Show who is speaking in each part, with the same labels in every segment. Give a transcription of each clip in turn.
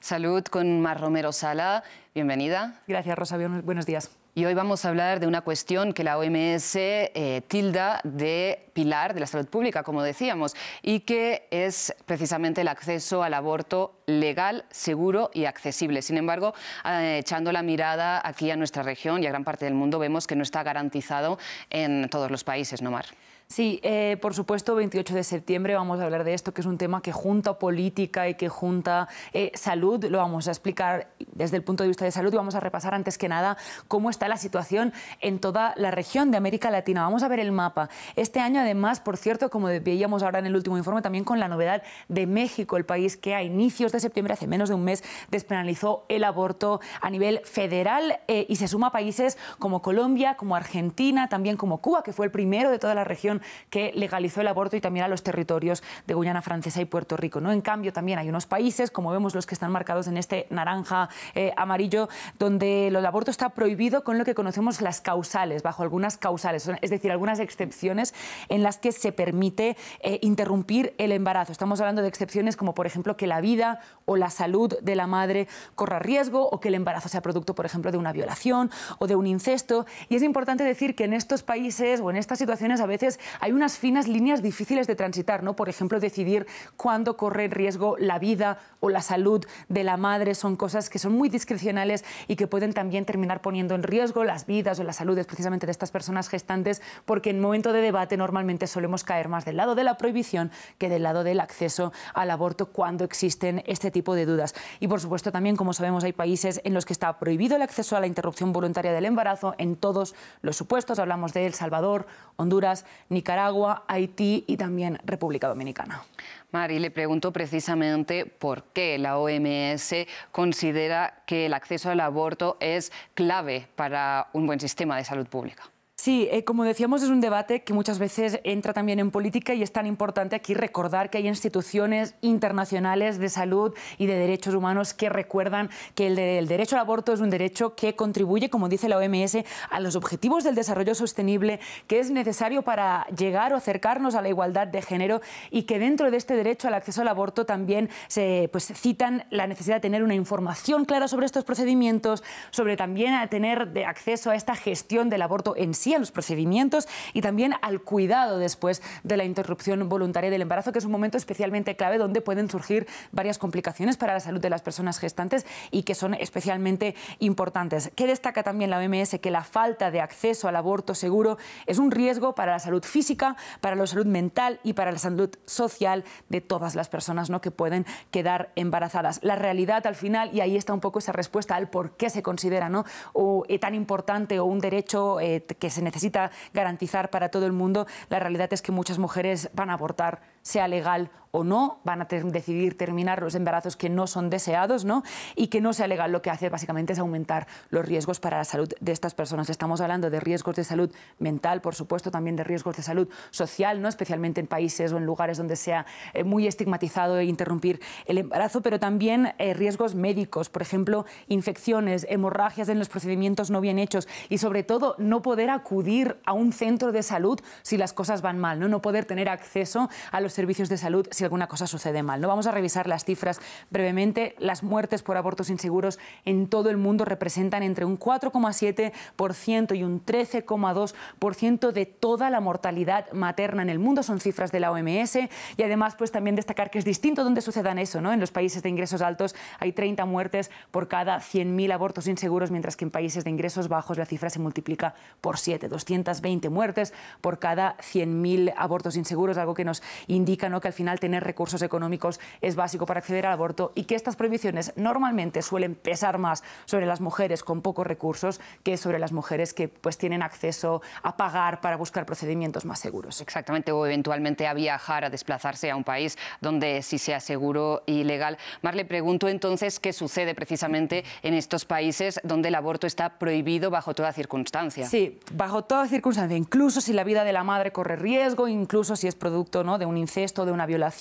Speaker 1: Salud con Mar Romero Sala. Bienvenida.
Speaker 2: Gracias, Rosa. Buenos días.
Speaker 1: Y hoy vamos a hablar de una cuestión que la OMS eh, tilda de pilar de la salud pública, como decíamos, y que es precisamente el acceso al aborto legal, seguro y accesible. Sin embargo, eh, echando la mirada aquí a nuestra región y a gran parte del mundo, vemos que no está garantizado en todos los países, ¿no, Mar?
Speaker 2: Sí, eh, por supuesto, 28 de septiembre vamos a hablar de esto, que es un tema que junta política y que junta eh, salud. Lo vamos a explicar desde el punto de vista de salud y vamos a repasar antes que nada cómo está la situación en toda la región de América Latina. Vamos a ver el mapa. Este año, además, por cierto, como veíamos ahora en el último informe, también con la novedad de México, el país que a inicios de septiembre, hace menos de un mes, despenalizó el aborto a nivel federal eh, y se suma a países como Colombia, como Argentina, también como Cuba, que fue el primero de toda la región que legalizó el aborto y también a los territorios de Guyana Francesa y Puerto Rico. ¿no? En cambio, también hay unos países, como vemos los que están marcados en este naranja eh, amarillo, donde el aborto está prohibido con lo que conocemos las causales, bajo algunas causales, es decir, algunas excepciones en las que se permite eh, interrumpir el embarazo. Estamos hablando de excepciones como, por ejemplo, que la vida o la salud de la madre corra riesgo o que el embarazo sea producto, por ejemplo, de una violación o de un incesto. Y es importante decir que en estos países o en estas situaciones a veces hay unas finas líneas difíciles de transitar, ¿no? Por ejemplo, decidir cuándo corre en riesgo la vida o la salud de la madre son cosas que son muy discrecionales y que pueden también terminar poniendo en riesgo las vidas o las saludes precisamente de estas personas gestantes, porque en momento de debate normalmente solemos caer más del lado de la prohibición que del lado del acceso al aborto cuando existen este tipo de dudas. Y por supuesto también, como sabemos, hay países en los que está prohibido el acceso a la interrupción voluntaria del embarazo en todos los supuestos. Hablamos de El Salvador, Honduras, Nicaragua Nicaragua, Haití y también República Dominicana. Mari, le pregunto precisamente
Speaker 1: por qué la OMS considera que el acceso al aborto es clave para un buen sistema de salud pública.
Speaker 2: Sí, eh, como decíamos, es un debate que muchas veces entra también en política y es tan importante aquí recordar que hay instituciones internacionales de salud y de derechos humanos que recuerdan que el, derecho al aborto es un derecho que contribuye, como dice la OMS, a los objetivos del desarrollo sostenible, que es necesario para llegar o acercarnos a la igualdad de género y que dentro de este derecho al acceso al aborto también se pues, citan la necesidad de tener una información clara sobre estos procedimientos, sobre también a tener de acceso a esta gestión del aborto en sí los procedimientos y también al cuidado después de la interrupción voluntaria del embarazo, que es un momento especialmente clave donde pueden surgir varias complicaciones para la salud de las personas gestantes y que son especialmente importantes. ¿Qué destaca también la OMS? Que la falta de acceso al aborto seguro es un riesgo para la salud física, para la salud mental y para la salud social de todas las personas ¿no? que pueden quedar embarazadas. La realidad al final, y ahí está un poco esa respuesta al por qué se considera ¿no? o, eh, tan importante o un derecho eh, que se necesita garantizar para todo el mundo, la realidad es que muchas mujeres van a abortar, sea legal o no, van a decidir terminar los embarazos que no son deseados ¿no? y que no sea legal. Lo que hace básicamente es aumentar los riesgos para la salud de estas personas. Estamos hablando de riesgos de salud mental, por supuesto, también de riesgos de salud social, ¿no? especialmente en países o en lugares donde sea eh, muy estigmatizado e interrumpir el embarazo, pero también eh, riesgos médicos, por ejemplo, infecciones, hemorragias en los procedimientos no bien hechos y sobre todo no poder acudir a un centro de salud si las cosas van mal, no, no poder tener acceso a los servicios de salud si alguna cosa sucede mal. ¿no? Vamos a revisar las cifras brevemente. Las muertes por abortos inseguros en todo el mundo representan entre un 4,7% y un 13,2% de toda la mortalidad materna en el mundo. Son cifras de la OMS. Y además, pues también destacar que es distinto donde sucedan eso. ¿no? En los países de ingresos altos hay 30 muertes por cada 100.000 abortos inseguros, mientras que en países de ingresos bajos la cifra se multiplica por 7, 220 muertes por cada 100.000 abortos inseguros, algo que nos indica ¿no? que al final tenemos tener recursos económicos es básico para acceder al aborto y que estas prohibiciones normalmente suelen pesar más sobre las mujeres con pocos recursos que sobre las mujeres que pues tienen acceso a pagar para buscar procedimientos más
Speaker 1: seguros. Exactamente, o eventualmente a viajar, a desplazarse a un país donde sí sea seguro y legal. Mar, le pregunto entonces qué sucede precisamente en estos países donde el aborto está prohibido bajo toda circunstancia. Sí,
Speaker 2: bajo toda circunstancia, incluso si la vida de la madre corre riesgo, incluso si es producto ¿no? de un incesto, de una violación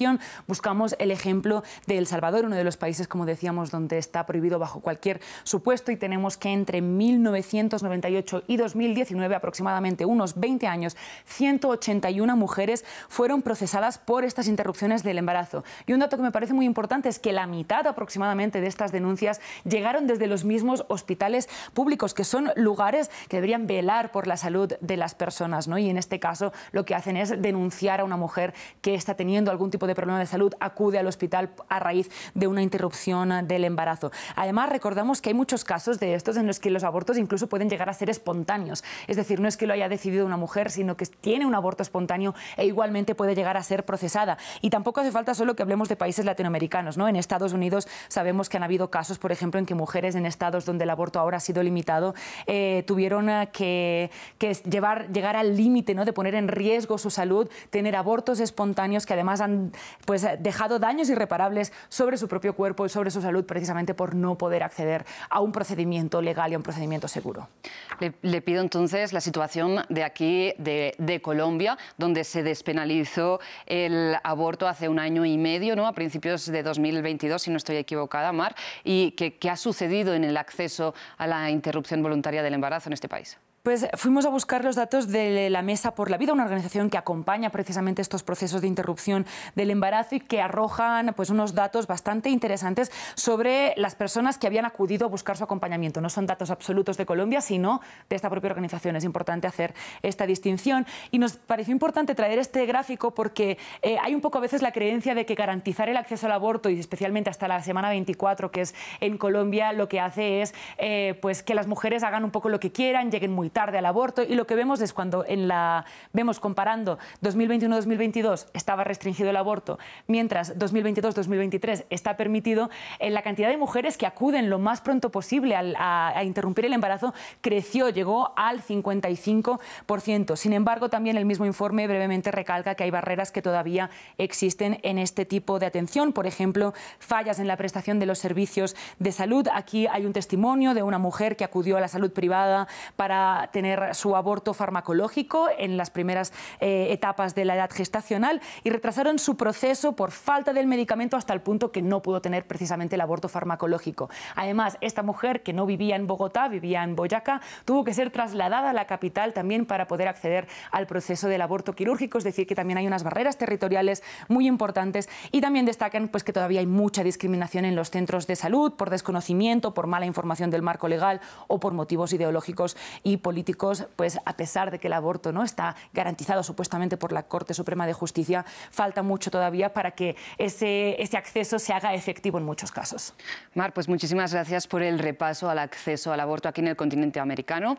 Speaker 2: Buscamos el ejemplo de El Salvador, uno de los países, como decíamos, donde está prohibido bajo cualquier supuesto y tenemos que entre 1998 y 2019, aproximadamente unos 20 años, 181 mujeres fueron procesadas por estas interrupciones del embarazo. Y un dato que me parece muy importante es que la mitad aproximadamente de estas denuncias llegaron desde los mismos hospitales públicos, que son lugares que deberían velar por la salud de las personas. ¿no? Y en este caso lo que hacen es denunciar a una mujer que está teniendo algún tipo de de problema de salud acude al hospital a raíz de una interrupción del embarazo. Además, recordamos que hay muchos casos de estos en los que los abortos incluso pueden llegar a ser espontáneos. Es decir, no es que lo haya decidido una mujer, sino que tiene un aborto espontáneo e igualmente puede llegar a ser procesada. Y tampoco hace falta solo que hablemos de países latinoamericanos. ¿no? En Estados Unidos sabemos que han habido casos, por ejemplo, en que mujeres en estados donde el aborto ahora ha sido limitado eh, tuvieron eh, que, llevar, llegar al límite ¿no? de poner en riesgo su salud, tener abortos espontáneos que además han pues, eh, dejado daños irreparables sobre su propio cuerpo y sobre su salud precisamente por no poder acceder a un procedimiento legal y a un procedimiento seguro. Le, pido entonces la
Speaker 1: situación de aquí, de, Colombia, donde se despenalizó el aborto hace un año y medio, ¿no? a principios de 2022, si no estoy equivocada, Mar, y qué ha sucedido en el acceso a la interrupción voluntaria del embarazo en este país.
Speaker 2: Pues eh, fuimos a buscar los datos de la Mesa por la Vida, una organización que acompaña precisamente estos procesos de interrupción del embarazo y que arrojan pues, unos datos bastante interesantes sobre las personas que habían acudido a buscar su acompañamiento. No son datos absolutos de Colombia, sino de esta propia organización. Es importante hacer esta distinción. Y nos pareció importante traer este gráfico porque eh, hay un poco a veces la creencia de que garantizar el acceso al aborto, y especialmente hasta la semana 24, que es en Colombia, lo que hace es eh, pues, que las mujeres hagan un poco lo que quieran, lleguen muy tarde tarde al aborto y lo que vemos es cuando en la vemos comparando 2021-2022 estaba restringido el aborto, mientras 2022-2023 está permitido, en eh, la cantidad de mujeres que acuden lo más pronto posible a, a interrumpir el embarazo creció, llegó al 55%. Sin embargo, también el mismo informe brevemente recalca que hay barreras que todavía existen en este tipo de atención, por ejemplo, fallas en la prestación de los servicios de salud. Aquí hay un testimonio de una mujer que acudió a la salud privada para tener su aborto farmacológico en las primeras eh, etapas de la edad gestacional y retrasaron su proceso por falta del medicamento hasta el punto que no pudo tener precisamente el aborto farmacológico. Además, esta mujer que no vivía en Bogotá, vivía en Boyacá, tuvo que ser trasladada a la capital también para poder acceder al proceso del aborto quirúrgico, es decir, que también hay unas barreras territoriales muy importantes y también destacan pues, que todavía hay mucha discriminación en los centros de salud por desconocimiento, por mala información del marco legal o por motivos ideológicos y por políticos, pues a pesar de que el aborto no está garantizado supuestamente por la Corte Suprema de Justicia, falta mucho todavía para que ese, ese acceso se haga efectivo en muchos casos. Mar, pues muchísimas gracias por el repaso al acceso al aborto aquí en el
Speaker 1: continente americano.